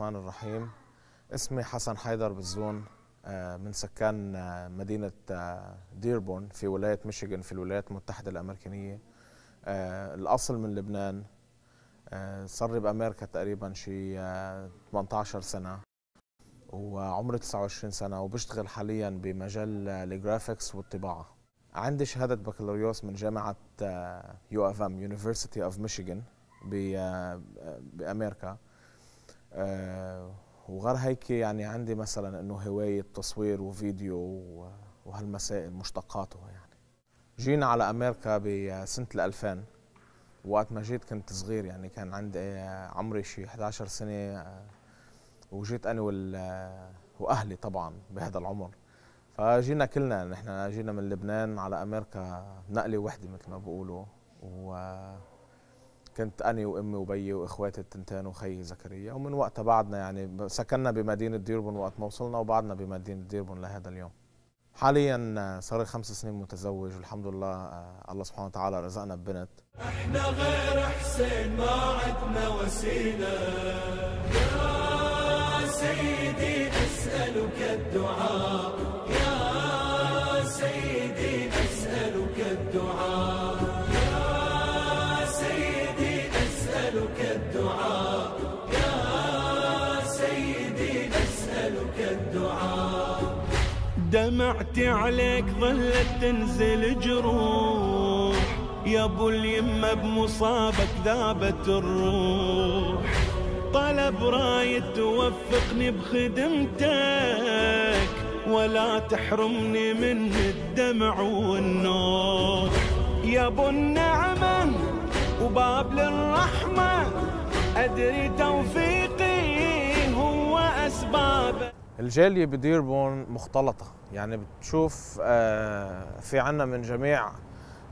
الرحمن الرحيم اسمي حسن حيدر بالزون آه، من سكان آه، مدينة آه، ديربون في ولاية ميشيغان في الولايات المتحدة الأمريكية الأصل من لبنان صار بأمريكا تقريبا شي 18 سنة وعمري 29 سنة وبشتغل حاليا بمجال الجرافيكس والطباعة عندي شهادة بكالوريوس من جامعة يو اف ام يونيفرسيتي اوف ميشيغان بأمريكا آه، وغير هيك يعني عندي مثلا انه هوايه تصوير وفيديو وهالمسائل مشتقاته يعني جينا على امريكا بسنه 2000 وقت ما جيت كنت صغير يعني كان عندي عمري شي 11 سنه آه، وجيت انا وال آه، واهلي طبعا بهذا العمر فجينا كلنا نحن جينا من لبنان على امريكا نقله وحده مثل ما بيقولوا و كنت أنا وأمي وبيي وإخواتي التنتين وخيي زكريا ومن وقتها بعدنا يعني سكننا بمدينة ديربن وقت ما وصلنا وبعدنا بمدينة ديربن لهذا اليوم حاليا صار خمس سنين متزوج والحمد لله آه، الله سبحانه وتعالى رزقنا ببنت احنا غير حسين ما عدنا وسيلة يا سيدي اسألك الدعاء وقعتي عليك ظلت تنزل جروح يا ابو اليمه بمصابك ذابت الروح طلب راي توفقني بخدمتك ولا تحرمني من الدمع والنور يا ابو النعمه وباب للرحمه ادري توفيقي هو اسبابه الجاليه بديربون مختلطه يعني بتشوف آه، في عنا من جميع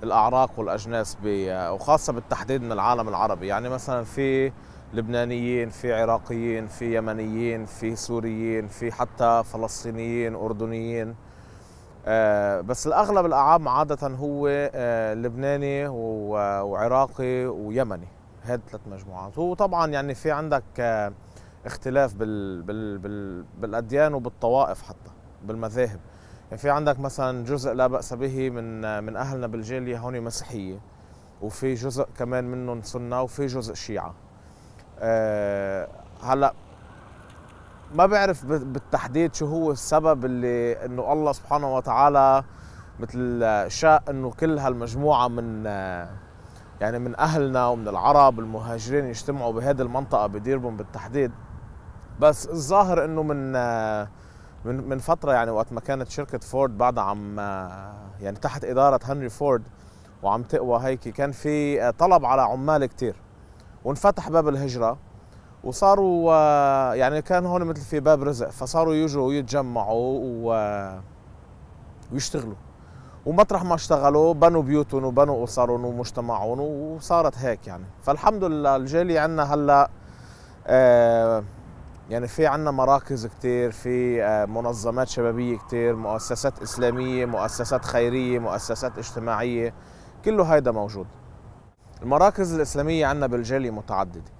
الاعراق والاجناس وخاصه بالتحديد من العالم العربي يعني مثلا في لبنانيين في عراقيين في يمنيين في سوريين في حتى فلسطينيين اردنيين آه، بس الاغلب الاعم عاده هو آه، لبناني وعراقي ويمني هاد ثلاث مجموعات وطبعا يعني في عندك اختلاف بال بال بال بالاديان وبالطوائف حتى بالمذاهب يعني في عندك مثلا جزء لا باس به من من اهلنا بالجاليه هون مسيحيه وفي جزء كمان منهم سنه وفي جزء شيعه أه هلا ما بعرف بالتحديد شو هو السبب اللي انه الله سبحانه وتعالى مثل شاء انه كل هالمجموعه من يعني من اهلنا ومن العرب المهاجرين يجتمعوا بهذه المنطقه بديربهم بالتحديد بس الظاهر انه من من من فتره يعني وقت ما كانت شركه فورد بعد عم يعني تحت اداره هنري فورد وعم تقوى هيك كان في آه، طلب على عمال كتير وانفتح باب الهجره وصاروا آه، يعني كان هون مثل في باب رزق فصاروا يجوا و ويشتغلوا ومطرح ما اشتغلوا بنوا بيوتهم وبنوا اسرهم ومجتمعهم وصارت هيك يعني فالحمد لله الجاليه عندنا هلا آه يعني في عندنا مراكز كتير في آه، منظمات شبابية كتير مؤسسات إسلامية مؤسسات خيرية مؤسسات اجتماعية كله هيدا موجود المراكز الإسلامية عندنا بالجالية متعددة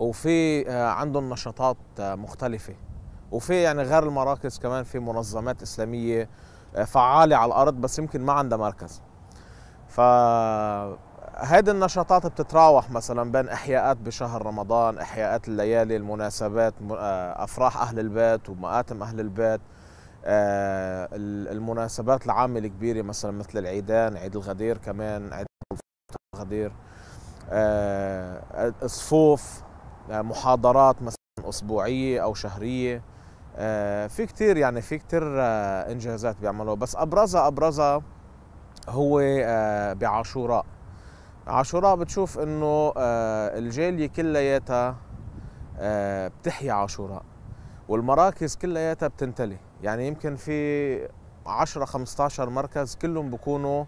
وفي آه، عندهم نشاطات آه، مختلفة وفي يعني غير المراكز كمان في منظمات إسلامية فعالة على الأرض بس يمكن ما عندها مركز ف هذه النشاطات بتتراوح مثلا بين احياءات بشهر رمضان احياءات الليالي المناسبات آه، افراح اهل البيت ومآتم اهل البيت آه، المناسبات العامة الكبيرة مثلا مثل العيدان عيد الغدير كمان عيد الغدير آه، صفوف محاضرات مثلا أسبوعية أو شهرية في كتير يعني في كتير إنجازات بيعملوها بس أبرزها أبرزها هو بعاشوراء عاشوراء بتشوف انه آه، الجاليه كلياتها آه، بتحيا عاشوراء والمراكز كلياتها بتنتلي يعني يمكن في 10 15 مركز كلهم بكونوا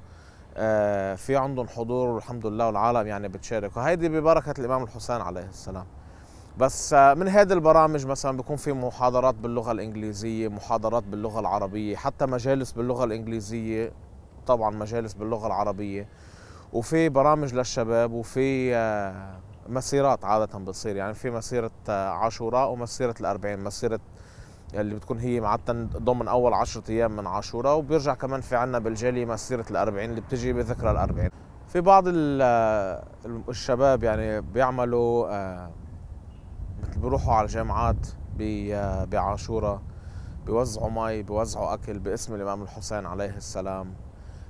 آه، في عندهم حضور والحمد لله والعالم يعني بتشارك وهيدي ببركه الامام الحسين عليه السلام بس من هذه البرامج مثلا بيكون في محاضرات باللغه الانجليزيه محاضرات باللغه العربيه حتى مجالس باللغه الانجليزيه طبعا مجالس باللغه العربيه وفي برامج للشباب وفي آه، مسيرات عادة بتصير يعني في مسيرة آه، عاشوراء ومسيرة الأربعين مسيرة اللي بتكون هي عادة ضمن أول عشرة أيام من عاشوراء وبيرجع كمان في عنا بالجالية مسيرة الأربعين اللي بتجي بذكرى الأربعين في بعض آه، الشباب يعني بيعملوا مثل بيروحوا على الجامعات بعاشوراء بيوزعوا مي بيوزعوا أكل باسم الإمام الحسين عليه السلام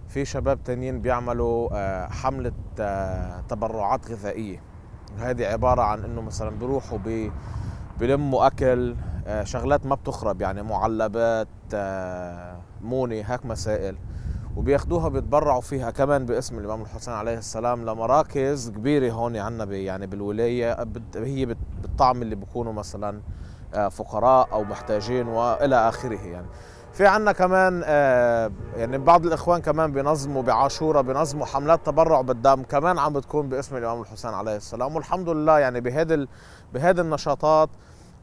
في شباب تانيين بيعملوا آه، حملة آه، تبرعات غذائية هذه عبارة عن انه مثلا بيروحوا بلموا اكل آه، شغلات ما بتخرب يعني معلبات موني هاك مسائل وبياخدوها بيتبرعوا فيها كمان باسم الامام الحسين عليه السلام لمراكز كبيره هون عندنا يعني بالولايه هي بالطعم اللي بيكونوا مثلا فقراء او محتاجين والى اخره يعني في عندنا كمان آه، يعني بعض الاخوان كمان بينظموا بعاشوره بينظموا حملات تبرع بالدم كمان عم بتكون باسم الامام الحسين عليه السلام والحمد لله يعني بهذا بهذه النشاطات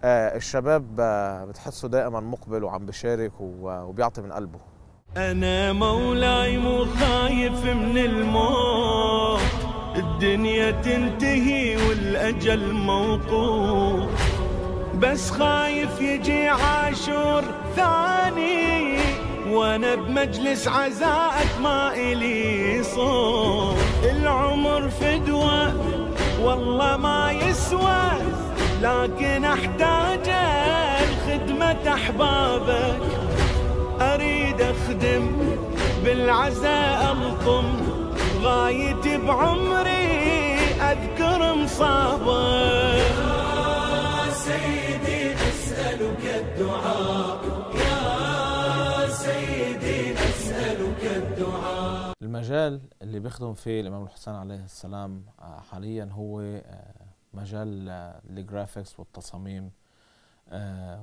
آه، الشباب آه، بتحسه دائما مقبل وعم بشارك وبيعطي من قلبه انا مولاي مو خايف من الموت الدنيا تنتهي والاجل موقوف بس خايف يجي عاشور ثاني وانا بمجلس عزائك ما الي صوت العمر فدوة والله ما يسوى لكن احتاج لخدمة احبابك اريد اخدم بالعزاء الطم غايتي بعمري اذكر مصابك يا سيدي نسألك الدعاء المجال اللي بيخدم فيه الإمام الحسين عليه السلام آه، حاليا هو آه، مجال آه، الجرافيكس والتصاميم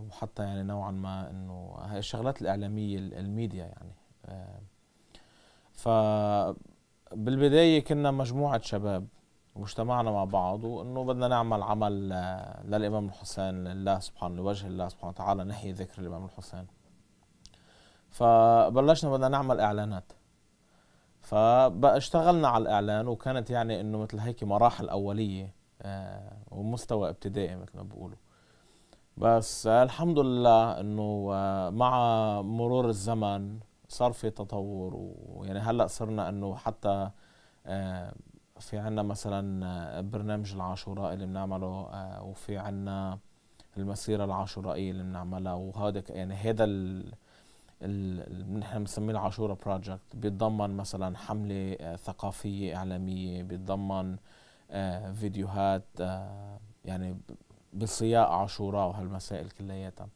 وحتى يعني نوعا ما انه هاي الشغلات الاعلاميه الميديا يعني ف بالبدايه كنا مجموعه شباب ومجتمعنا مع بعض وانه بدنا نعمل عمل آه، للامام الحسين لله سبحانه لوجه الله سبحانه وتعالى نحيي ذكر الامام الحسين فبلشنا بدنا نعمل اعلانات فاشتغلنا على الاعلان وكانت يعني انه مثل هيك مراحل اوليه آه، ومستوى ابتدائي مثل ما بيقولوا بس آه، الحمد لله انه مع مرور الزمن صار في تطور ويعني هلا صرنا انه حتى في عنا مثلا برنامج العاشوراء اللي بنعمله آه، وفي عنا المسيرة العاشورائية اللي بنعملها وهذا يعني هذا نحن بنسميه العاشورا بروجكت بيتضمن مثلا حملة آه، ثقافية إعلامية بيتضمن آه، فيديوهات يعني بسياق عاشوراء وهالمسائل كلياتها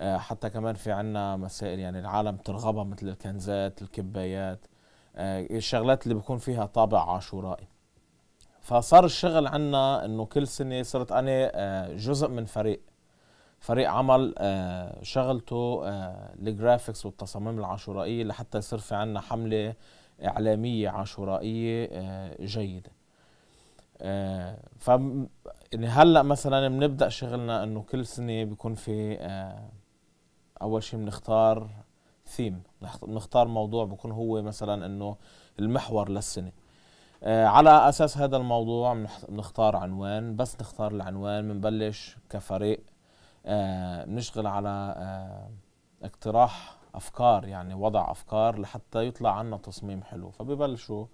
حتى كمان في عنا مسائل يعني العالم ترغبها مثل الكنزات الكبايات آه، الشغلات اللي بكون فيها طابع عاشورائي فصار الشغل عنا انه كل سنه صرت انا آه، جزء من فريق فريق عمل آه، شغلته الجرافيكس والتصاميم العاشورائيه لحتى يصير في عنا حمله اعلاميه عاشورائيه جيده ف يعني هلا مثلا بنبدا شغلنا انه كل سنه بيكون في اول شيء بنختار ثيم بنختار موضوع بكون هو مثلا انه المحور للسنه آه، على اساس هذا الموضوع بنختار عنوان بس نختار العنوان بنبلش كفريق بنشتغل آه، على آه، اقتراح افكار يعني وضع افكار لحتى يطلع عنا تصميم حلو فببلشوا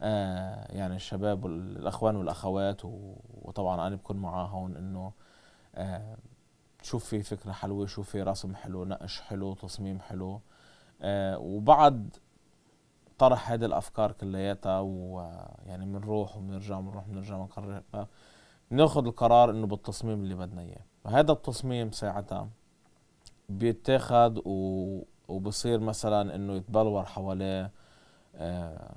يعني الشباب والاخوان والاخوات وطبعا انا بكون معاهم انه شوف في فكره حلوه شوف في رسم حلو نقش حلو تصميم حلو آه، وبعد طرح هذه الافكار كلياتها ويعني آه، بنروح وبنرجع بنروح بنرجع بنقرر بناخذ القرار انه بالتصميم اللي بدنا اياه فهذا التصميم ساعتها بيتاخد و... وبصير مثلا انه يتبلور حواليه آه،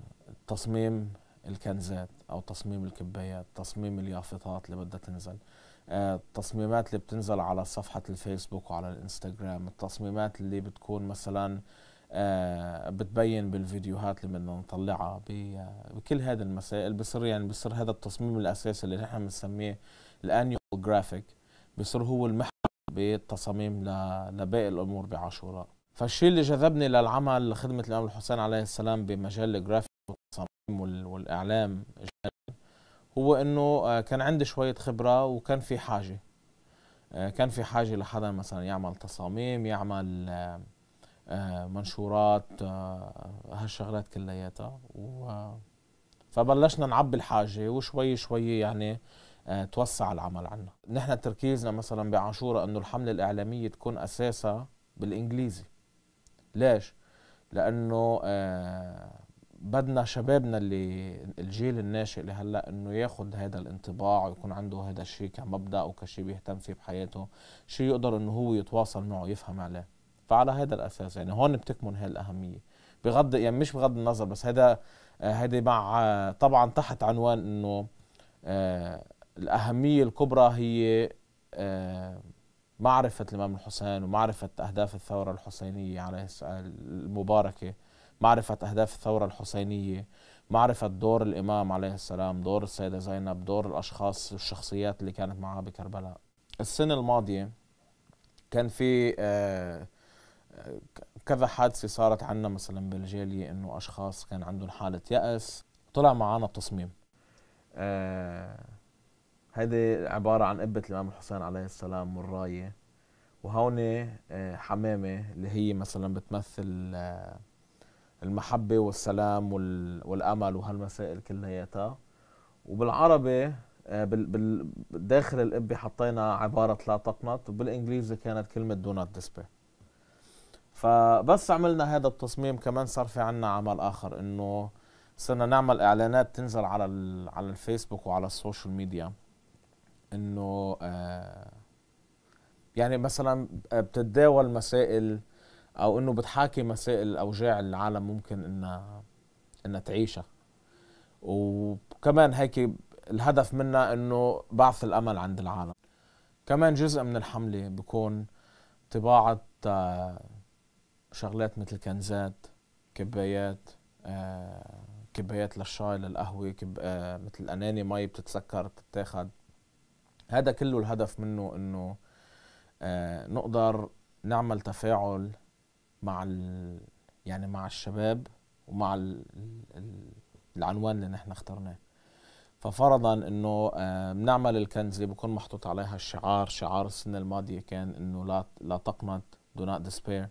تصميم الكنزات او تصميم الكبايات تصميم اليافطات اللي بدها تنزل التصميمات اللي بتنزل على صفحة الفيسبوك وعلى الانستغرام التصميمات اللي بتكون مثلا آه، بتبين بالفيديوهات اللي بدنا نطلعها بكل هذه المسائل بصير يعني بصير هذا التصميم الاساسي اللي نحن بنسميه الانيوال جرافيك بصير هو المحور بالتصاميم لباقي الامور بعاشوراء فالشيء اللي جذبني للعمل لخدمه الامام الحسين عليه السلام بمجال الجرافيك والتصاميم والاعلام هو انه آه، كان عندي شويه خبره وكان في حاجه آه، كان في حاجه لحدا مثلا يعمل تصاميم يعمل آه، منشورات آه، هالشغلات كلياتها و آه، فبلشنا نعبي الحاجة وشوي شوي يعني توسع العمل عنا نحن تركيزنا مثلا بعاشورة أنه الحملة الإعلامية تكون أساسها بالإنجليزي ليش؟ لأنه بدنا شبابنا اللي الجيل الناشئ اللي هلا انه ياخذ هذا الانطباع ويكون عنده هذا الشيء كمبدا وكشيء بيهتم فيه بحياته شيء يقدر انه هو يتواصل معه يفهم عليه فعلى هذا الاساس يعني هون بتكمن هي الاهميه بغض يعني مش بغض النظر بس هذا هذه آه، مع آه، طبعا تحت عنوان انه آه، الاهميه الكبرى هي معرفه الامام الحسين ومعرفه اهداف الثوره الحسينيه عليه يعني المباركه معرفه اهداف الثوره الحسينيه معرفة دور الإمام عليه السلام دور السيدة زينب دور الأشخاص والشخصيات اللي كانت معها بكربلاء السنة الماضية كان في كذا حادثه صارت عنا مثلا بالجاليه انه اشخاص كان عندهم حاله يأس طلع معنا التصميم آه هذه عباره عن قبه الامام الحسين عليه السلام والرايه وهون آه، حمامه اللي هي مثلا بتمثل آه، المحبه والسلام والامل وهالمسائل كلياتها وبالعربي آه، داخل القبه حطينا عباره لا تقنط وبالانجليزي كانت كلمه دونات نوت ديسبير فبس عملنا هذا التصميم كمان صار في عنا عمل اخر انه صرنا نعمل اعلانات تنزل على على الفيسبوك وعلى السوشيال ميديا انه آه، يعني مثلا آه، بتتداول مسائل او انه بتحاكي مسائل اوجاع العالم ممكن انها انها تعيشها وكمان هيك الهدف منها انه بعث الامل عند العالم كمان جزء من الحمله بكون طباعه آه، شغلات مثل كنزات كبايات آه كبايات للشاي للقهوه كب... آه مثل اناني مي بتتسكر بتتاخد هذا كله الهدف منه انه آه نقدر نعمل تفاعل مع ال... يعني مع الشباب ومع ال... العنوان اللي نحن اخترناه ففرضا انه آه، بنعمل الكنز اللي بكون محطوط عليها الشعار شعار السنه الماضيه كان انه لا لا تقنط do not despair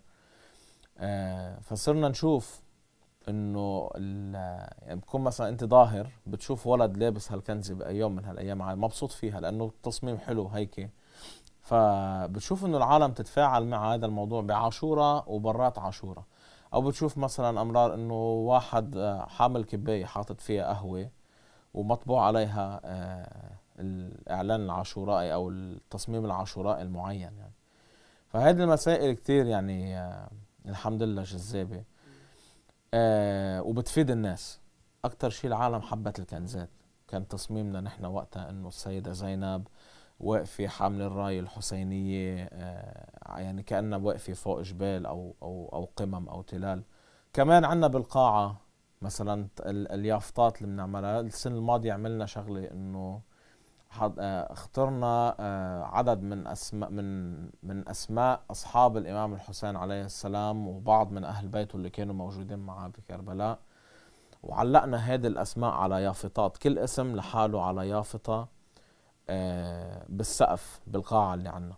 آه، فصرنا نشوف انه يعني بكون مثلا انت ظاهر بتشوف ولد لابس هالكنزه بايام من هالايام مبسوط فيها لانه التصميم حلو هيك فبتشوف انه العالم تتفاعل مع هذا الموضوع بعاشوره وبرات عاشوره او بتشوف مثلا امرار انه واحد آه، حامل كبايه حاطط فيها قهوه ومطبوع عليها آه، الاعلان العاشورائي او التصميم العاشورائي المعين يعني فهذه المسائل كثير يعني الحمد لله جذابه آه وبتفيد الناس اكثر شيء العالم حبت الكنزات كان تصميمنا نحن وقتها انه السيده زينب واقفه حامل الرايه الحسينيه آه يعني كانها واقفه فوق جبال او او او قمم او تلال كمان عندنا بالقاعه مثلا اليافطات اللي بنعملها السنه الماضيه عملنا شغله انه آه، اخترنا آه، عدد من اسماء من من اسماء اصحاب الامام الحسين عليه السلام وبعض من اهل بيته اللي كانوا موجودين معاه بكربلاء وعلقنا هذه الاسماء على يافطات كل اسم لحاله على يافطه آه، بالسقف بالقاعه اللي عندنا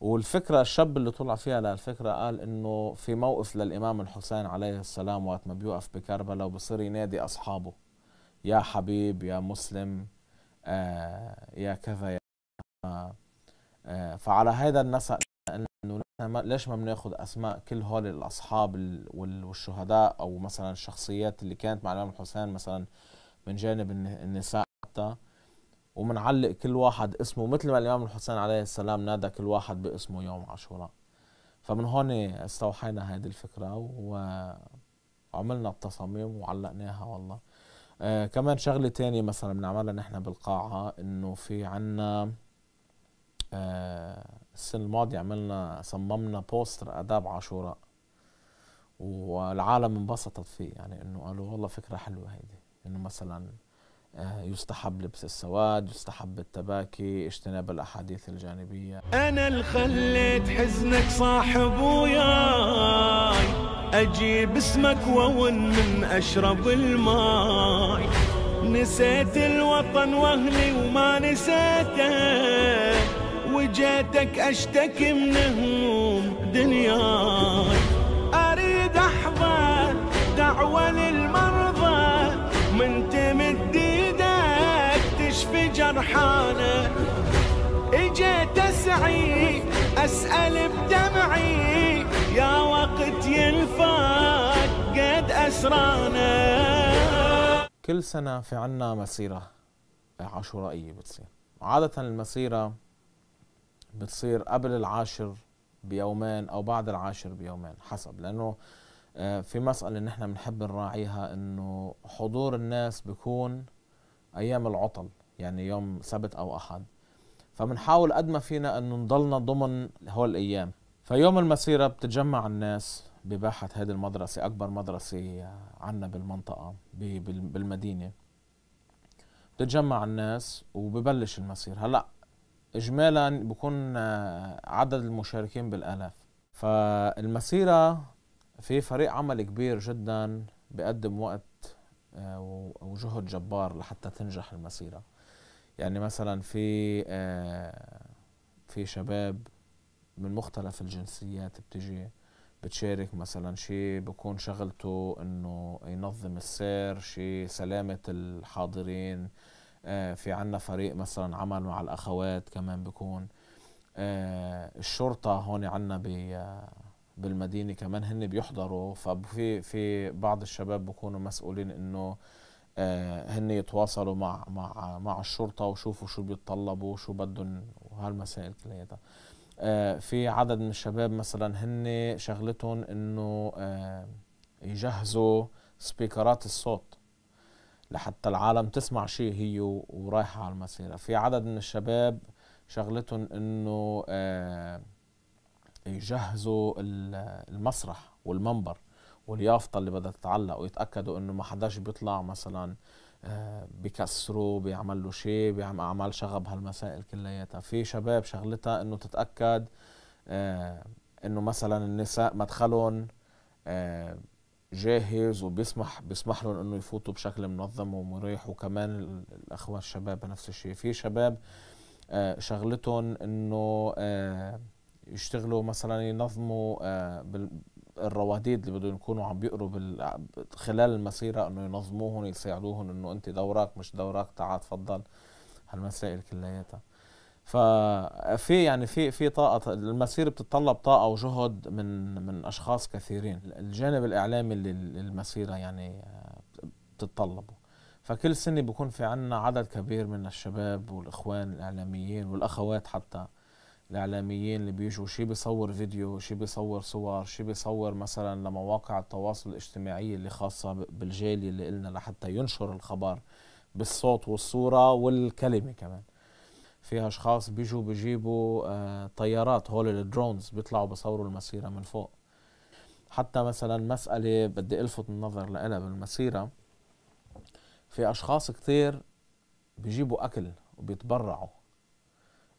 والفكره الشاب اللي طلع فيها للفكره قال انه في موقف للامام الحسين عليه السلام وقت ما بيوقف بكربلاء وبصير ينادي اصحابه يا حبيب يا مسلم آه، يا كذا يا آه، فعلى هذا النسق انه ليش ما بناخذ اسماء كل هول الاصحاب والشهداء او مثلا الشخصيات اللي كانت مع الامام الحسين مثلا من جانب النساء حتى ومنعلق كل واحد اسمه مثل ما الامام الحسين عليه السلام نادى كل واحد باسمه يوم عاشوراء فمن هون استوحينا هذه الفكره وعملنا التصاميم وعلقناها والله آه كمان شغله تانية مثلا بنعملها نحن بالقاعه انه في عنا آه السنه الماضيه عملنا صممنا بوستر اداب عاشوراء والعالم انبسطت فيه يعني انه قالوا والله فكره حلوه هيدي انه مثلا آه، يستحب لبس السواد يستحب التباكي اجتناب الأحاديث الجانبية أنا الخليت حزنك صاحب وياي أجيب اسمك وون من أشرب الماي نسيت الوطن وأهلي وما نسيته وجاتك أشتكي من هموم دنياي أريد أحضر دعوة لل سرحانة اجيت اسعي اسأل بدمعي يا وقت يلفات قد اسرانا كل سنة في عنا مسيرة عاشورائية بتصير عادة المسيرة بتصير قبل العاشر بيومين أو بعد العاشر بيومين حسب لأنه آه، في مسألة نحن بنحب نراعيها إنه حضور الناس بيكون أيام العطل يعني يوم سبت او احد فبنحاول قد ما فينا انه نضلنا ضمن هول الايام فيوم المسيره بتتجمع الناس بباحة هذه المدرسة أكبر مدرسة عنا بالمنطقة بالمدينة بتتجمع الناس وببلش المسير هلأ إجمالا بكون عدد المشاركين بالآلاف فالمسيرة في فريق عمل كبير جدا بقدم وقت آه، وجهد جبار لحتى تنجح المسيرة يعني مثلا في آه، في شباب من مختلف الجنسيات بتجي بتشارك مثلا شيء بكون شغلته انه ينظم السير شيء سلامة الحاضرين آه، في عنا فريق مثلا عمل مع الاخوات كمان بكون آه، الشرطة هون عنا بالمدينة كمان هن بيحضروا ففي في بعض الشباب بكونوا مسؤولين انه آه، هن يتواصلوا مع مع مع الشرطه وشوفوا شو بيتطلبوا وشو بدهم وهالمسائل كلياتها آه، في عدد من الشباب مثلا هن شغلتهم انه آه، يجهزوا سبيكرات الصوت لحتى العالم تسمع شيء هي ورايحه على المسيره في عدد من الشباب شغلتهم انه يجهزوا المسرح والمنبر واليافطه اللي بدها تتعلق ويتاكدوا انه ما حداش بيطلع مثلا آه، بكسروا بيعمل له شيء بيعمل اعمال شغب هالمسائل كلياتها في شباب شغلتها انه تتاكد آه، انه مثلا النساء مدخلهم آه، جاهز وبيسمح بيسمح لهم انه يفوتوا بشكل منظم ومريح وكمان الاخوه الشباب نفس الشيء في شباب شغلتهم انه يشتغلوا مثلا ينظموا الرواديد اللي بدهم يكونوا عم بيقروا خلال المسيره انه ينظموهم يساعدوهم انه انت دورك مش دورك تعال تفضل هالمسائل كلياتها ففي يعني في في طاقه المسيره بتتطلب طاقه وجهد من من اشخاص كثيرين الجانب الاعلامي اللي المسيره يعني بتتطلبه فكل سنه بكون في عنا عدد كبير من الشباب والاخوان الاعلاميين والاخوات حتى الاعلاميين اللي بيجوا شي بيصور فيديو شي بيصور صور شي بيصور مثلا لمواقع التواصل الاجتماعي اللي خاصه بالجالي اللي قلنا لحتى ينشر الخبر بالصوت والصوره والكلمه كمان في اشخاص بيجوا بيجيبوا آه، طيارات هول الدرونز بيطلعوا بصوروا المسيره من فوق حتى مثلا مساله بدي الفت النظر لها بالمسيره في اشخاص كتير بيجيبوا اكل وبيتبرعوا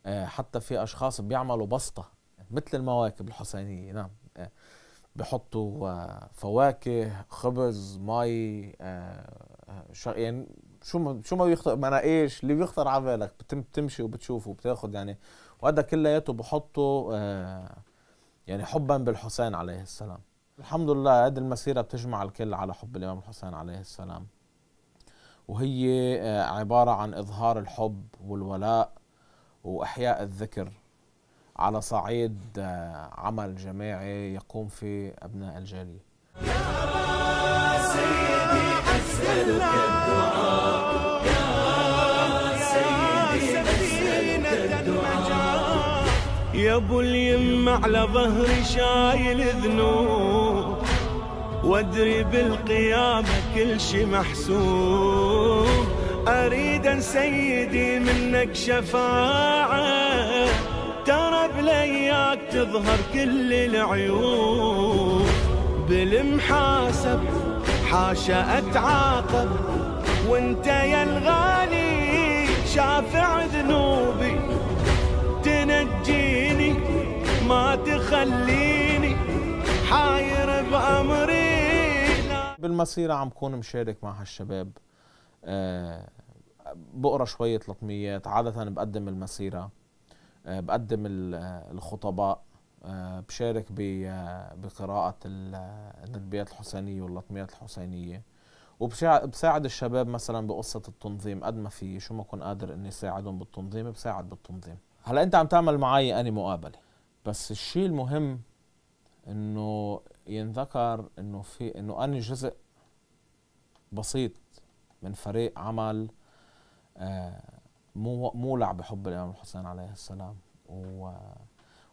آه، حتى في اشخاص بيعملوا بسطه مثل المواكب الحسينيه نعم آه، بحطوا آه، فواكه خبز مي يعني شو ما شو ما بيخطر مناقيش اللي بيخطر على بالك بتم تمشي وبتشوفه وبتاخذ يعني وهذا كلياته بحطه يعني حبا بالحسين عليه السلام الحمد لله هذه المسيره بتجمع الكل على حب الامام الحسين عليه السلام وهي عباره عن اظهار الحب والولاء واحياء الذكر على صعيد آه، عمل جماعي يقوم فيه ابناء الجاليه. يا سيدي اسالك الدعاء يا سيدي اسالك الدعاء يا ابو اليم على ظهري شايل ذنوب وادري بالقيامه كل شي محسوب أريد ان سيدي منك شفاعة ترى بلياك تظهر كل العيوب بالمحاسب حاشا أتعاقب وانت يا الغالي شافع ذنوبي تنجيني ما تخليني حاير بأمري بالمسيرة عم كون مشارك مع هالشباب آه بقرا شويه لطميات عاده بقدم المسيره آه، بقدم الخطباء آه، بشارك آه، بقراءة الندبيات الحسينية واللطميات الحسينية وبساعد الشباب مثلا بقصة التنظيم قد ما في شو ما كنت قادر اني ساعدهم بالتنظيم بساعد بالتنظيم هلا انت عم تعمل معي اني مقابلة بس الشيء المهم انه ينذكر انه في انه اني جزء بسيط من فريق عمل آه، مولع بحب الإمام الحسين عليه السلام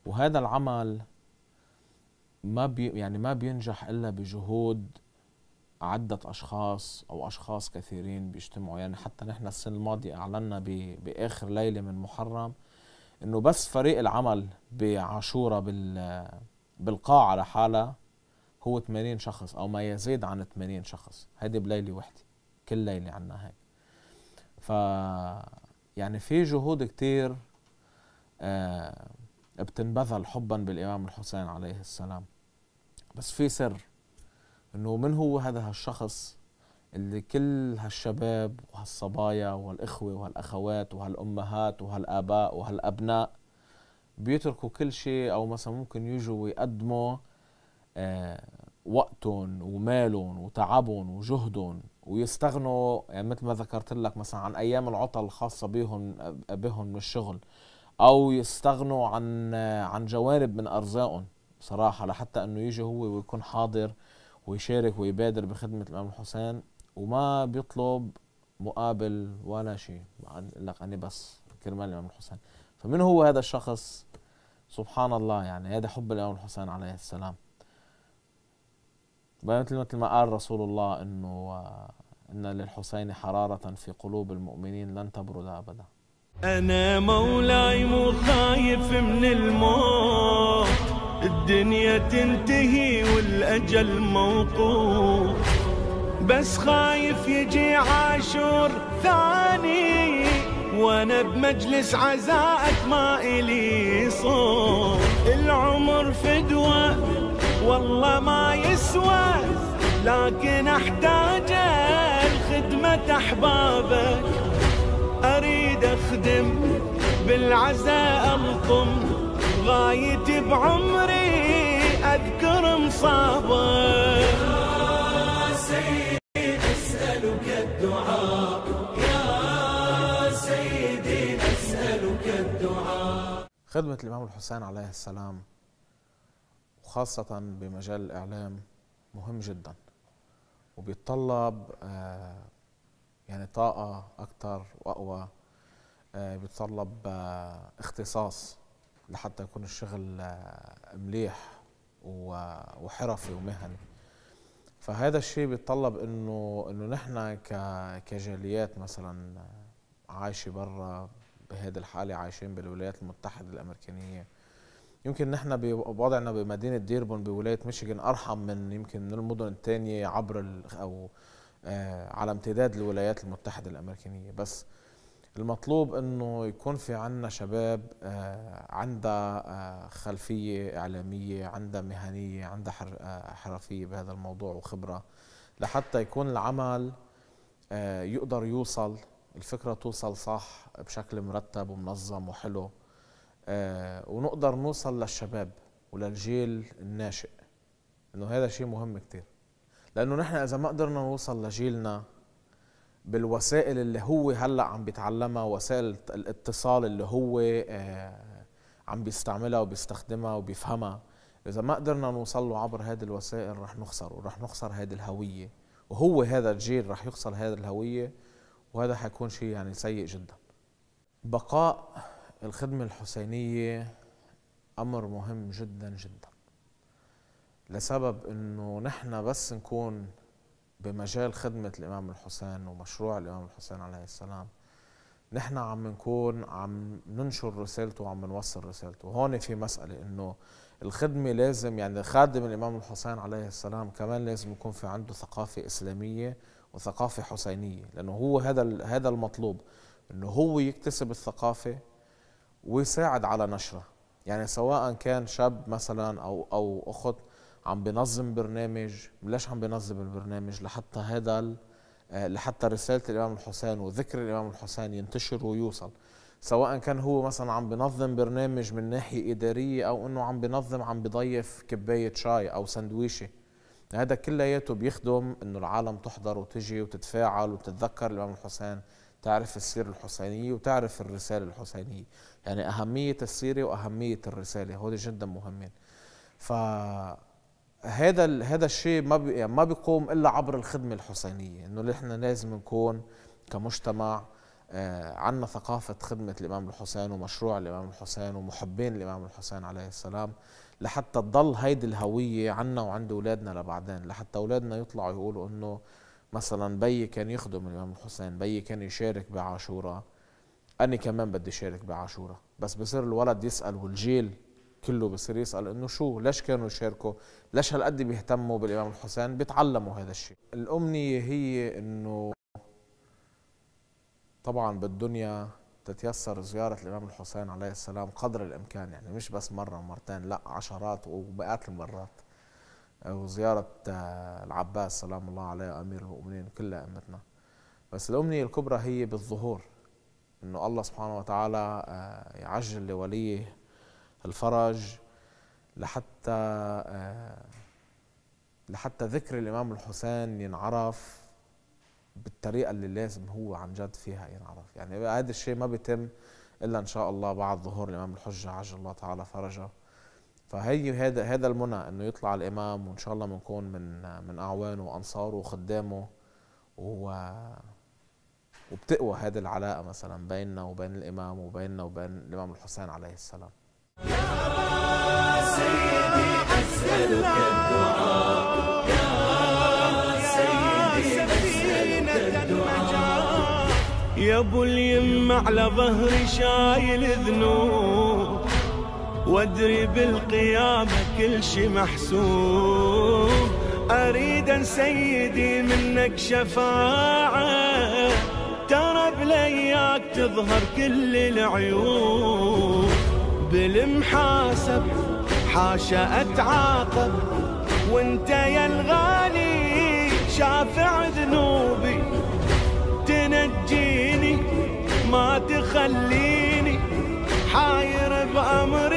وهذا العمل ما بي يعني ما بينجح إلا بجهود عدة أشخاص أو أشخاص كثيرين بيجتمعوا يعني حتى نحن السنة الماضية أعلنا بآخر ليلة من محرم إنه بس فريق العمل بعاشورة بال بالقاعة لحالها هو 80 شخص أو ما يزيد عن 80 شخص هيدي بليلة وحدة كل ليلة عنا هيك ف يعني في جهود كتير آه، بتنبذل حبا بالإمام الحسين عليه السلام بس في سر انه من هو هذا الشخص اللي كل هالشباب وهالصبايا والإخوة وهالأخوات وهالأمهات وهالآباء وهالأبناء بيتركوا كل شيء أو مثلا ممكن يجوا ويقدموا آه، وقتهم ومالهم وتعبهم وجهدهم ويستغنوا يعني مثل ما ذكرت لك مثلا عن ايام العطل الخاصه بهم بهم من الشغل او يستغنوا عن عن جوانب من ارزاقهم صراحه لحتى انه يجي هو ويكون حاضر ويشارك ويبادر بخدمه الامام الحسين وما بيطلب مقابل ولا شيء يعني لك اني بس كرمال الامام الحسين فمن هو هذا الشخص سبحان الله يعني هذا حب الامام الحسين عليه السلام مثل مثل ما قال رسول الله انه آه، ان للحسين حرارة في قلوب المؤمنين لن تبرد ابدا انا مولاي مو خايف من الموت الدنيا تنتهي والاجل موقوف بس خايف يجي عاشور ثاني وانا بمجلس عزاءك ما الي صوت العمر فدوه والله ما يسوى لكن احتاج لخدمة احبابك اريد اخدم بالعزاء الطم غايتي بعمري اذكر مصابك يا سيدي نسألك الدعاء يا سيدي نسألك الدعاء خدمة الإمام الحسين عليه السلام وخاصة بمجال الإعلام مهم جدا وبيتطلب آه، يعني طاقة أكثر وأقوى آه، بيتطلب آه، اختصاص لحتى يكون الشغل مليح وحرفي ومهني فهذا الشيء بيتطلب انه انه نحن كجاليات مثلا عايشه برا بهذه الحاله عايشين بالولايات المتحده الامريكيه يمكن نحن بوضعنا بمدينه ديربون بولايه ميشيغان ارحم من يمكن من المدن الثانيه عبر او آه، على امتداد الولايات المتحده الأمريكية بس المطلوب انه يكون في عندنا شباب آه، عندها آه، خلفيه اعلاميه عندها مهنيه عندها حرفيه بهذا الموضوع وخبره لحتى يكون العمل يقدر يوصل الفكره توصل صح بشكل مرتب ومنظم وحلو آه، ونقدر نوصل للشباب وللجيل الناشئ انه هذا شيء مهم كتير لانه نحن اذا ما قدرنا نوصل لجيلنا بالوسائل اللي هو هلا عم بيتعلمها وسائل الاتصال اللي هو آه، عم بيستعملها وبيستخدمها وبيفهمها اذا ما قدرنا نوصل له عبر هذه الوسائل رح نخسره رح نخسر هذه الهويه وهو هذا الجيل رح يخسر هذه الهويه وهذا حيكون شيء يعني سيء جدا بقاء الخدمة الحسينية أمر مهم جدا جدا لسبب أنه نحن بس نكون بمجال خدمة الإمام الحسين ومشروع الإمام الحسين عليه السلام نحن عم نكون عم ننشر رسالته وعم نوصل رسالته هون في مسألة أنه الخدمة لازم يعني خادم الإمام الحسين عليه السلام كمان لازم يكون في عنده ثقافة إسلامية وثقافة حسينية لأنه هو هذا هذا المطلوب أنه هو يكتسب الثقافة ويساعد على نشره يعني سواء كان شاب مثلا او او اخت عم بنظم برنامج ليش عم بنظم البرنامج لحتى هذا آه، لحتى رساله الامام الحسين وذكر الامام الحسين ينتشر ويوصل سواء كان هو مثلا عم بنظم برنامج من ناحيه اداريه او انه عم بنظم عم بضيف كبايه شاي او سندويشه هذا كلياته بيخدم انه العالم تحضر وتجي وتتفاعل وتتذكر الامام الحسين تعرف السير الحسيني وتعرف الرسالة الحسينية يعني أهمية السيرة وأهمية الرسالة هودي جدا مهمين فهذا هذا الشيء ما بي يعني ما بيقوم إلا عبر الخدمة الحسينية إنه نحن لازم نكون كمجتمع آه عندنا ثقافة خدمة الإمام الحسين ومشروع الإمام الحسين ومحبين الإمام الحسين عليه السلام لحتى تضل هيدي الهوية عنا وعند أولادنا لبعدين لحتى أولادنا يطلعوا يقولوا إنه مثلا بيي كان يخدم الإمام الحسين بيي كان يشارك بعاشوراء أنا كمان بدي شارك بعاشوراء بس بصير الولد يسأل والجيل كله بصير يسأل إنه شو ليش كانوا يشاركوا ليش هالقد بيهتموا بالإمام الحسين بيتعلموا هذا الشيء الأمنية هي إنه طبعا بالدنيا تتيسر زيارة الإمام الحسين عليه السلام قدر الإمكان يعني مش بس مرة ومرتين لا عشرات ومئات المرات وزيارة آه، العباس سلام الله عليه أمير المؤمنين وكل أئمتنا بس الأمنية الكبرى هي بالظهور أنه الله سبحانه وتعالى آه، يعجل لوليه الفرج لحتى آه، لحتى ذكر الإمام الحسين ينعرف بالطريقة اللي لازم هو عن جد فيها ينعرف يعني هذا الشيء ما بيتم إلا إن شاء الله بعد ظهور الإمام الحجة عجل الله تعالى فرجه فهي هذا هذا المنى انه يطلع الامام وان شاء الله بنكون من من اعوانه وانصاره وخدامه و وبتقوى هذه العلاقه مثلا بيننا وبين الامام وبيننا وبين الامام الحسين عليه السلام يا سيدي اسالك الدعاء يا سيدي يا ابو اليم على ظهري شايل ذنوب وادري بالقيامة كل شي محسوب اريد ان سيدي منك شفاعة ترى بلياك تظهر كل العيوب بالمحاسب حاشا اتعاقب وانت يا الغالي شافع ذنوبي تنجيني ما تخليني حاير بأمر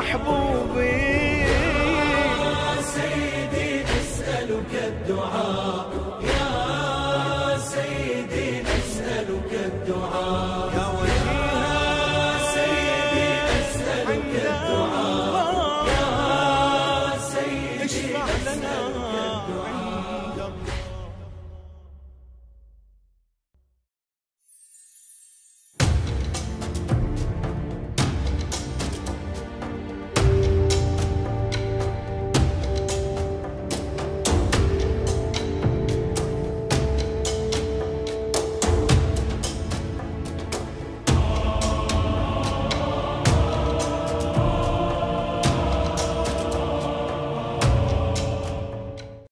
محبوبي سيدي نسألك الدعاء